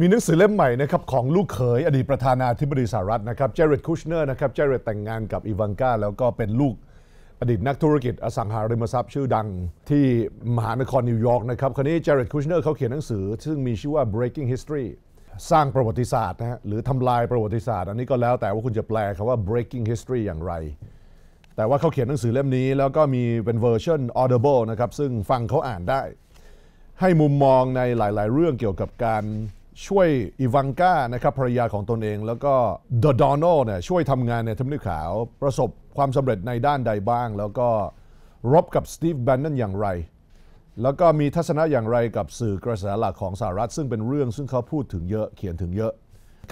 มีหนังสือเล่มใหม่นะครับของลูกเขยอดีตประธานาธิบดีสหรัฐนะครับเจเรดคูชเนอร์นะครับเจเรดแต่งงานกับอีวังกาแล้วก็เป็นลูกอดีตนักธุรกิจอสังหาริมทรัพย์ ชื่อดังที่มหานครนิวยอร์กนะครับคนนี้เจเรดคูชเนอร์เขาเขียนหนังสือ ซึ่งมีชื่อว่า breaking history สร้างประวัติศาสตร์นะฮะหรือทำลายประวัติศาสตร์ อันนี้ก็แล้วแต่ว่าคุณจะแปลคำว่า breaking history อย่างไร แต่ว่าเขาเขียนหนังสือเล่มนี้ แล้วก็มีเป็นเวอร์ชัน audible นะครับซึ่งฟังเขาอ่านได้ ให้มุมมองในหลาย ๆ เรื่องเกี่ยวกับการช่วยอีวังกานะครับภรรยาของตนเอง แล้วก็เดอะดอนโนเนี่ยช่วยทำงานในทำนิยขาว ประสบความสำเร็จในด้านใดบ้าง แล้วก็รบกับสตีฟแบนนอนอย่างไร แล้วก็มีทัศนะอย่างไรกับสื่อกระแสหลักของสหรัฐซึ่งเป็นเรื่องซึ่งเขาพูดถึงเยอะเขียนถึงเยอะ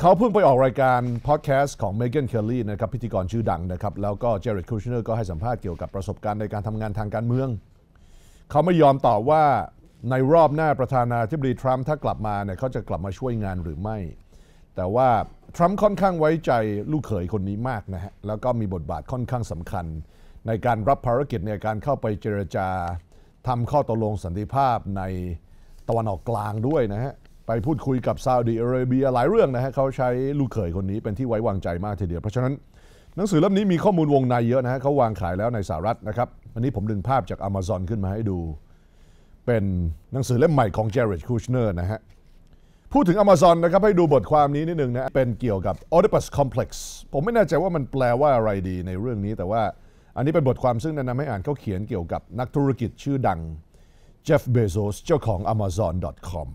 เขาเพิ่งไปออกรายการพอดแคสต์ของเมแกนเคลลี่นะครับพิธีกรชื่อดังนะครับแล้วก็เจอร์ร่คูชเนอร์ก็ให้สัมภาษณ์เกี่ยวกับประสบการณ์ในการทำงานทางการเมือง เขาไม่ยอมตอบว่าในรอบหน้าประธานาธิบดีทรัมป์ถ้ากลับมาเนี่ยเขาจะกลับมาช่วยงานหรือไม่ แต่ว่า ทรัมป์ค่อนข้างไว้ใจลูกเขยคนนี้มากนะฮะ แล้วก็มีบทบาทค่อนข้างสำคัญ ในการรับภารกิจในการเข้าไปเจรจาทำข้อตกลงสันติภาพในตะวันออกกลางด้วยนะฮะ ไปพูดคุยกับซาอุดีอาระเบียหลายเรื่องนะฮะเขาใช้ลูกเขยคนนี้เป็นที่ไว้วางใจมากทีเดียวเพราะฉะนั้นหนังสือเล่มนี้มีข้อมูลวงในเยอะนะฮะเขาวางขายแล้วในสหรัฐนะครับอันนี้ผมดึงภาพจาก Amazon ขึ้นมาให้ดูเป็นหนังสือเล่มใหม่ของเจอรดคูชเนอร์นะฮะ พูดถึง Amazon นะครับ ให้ดูบทความนี้นิดนึงนะ เป็นเกี่ยวกับ Oedipus Complex ผมไม่แน่ใจว่ามันแปลว่าอะไรดีในเรื่องนี้ แต่ว่าอันนี้เป็นบทความซึ่งแนะนำให้อ่านเขาเขียนเกี่ยวกับนักธุรกิจชื่อดัง Jeff Bezos เจ้าของ Amazon.com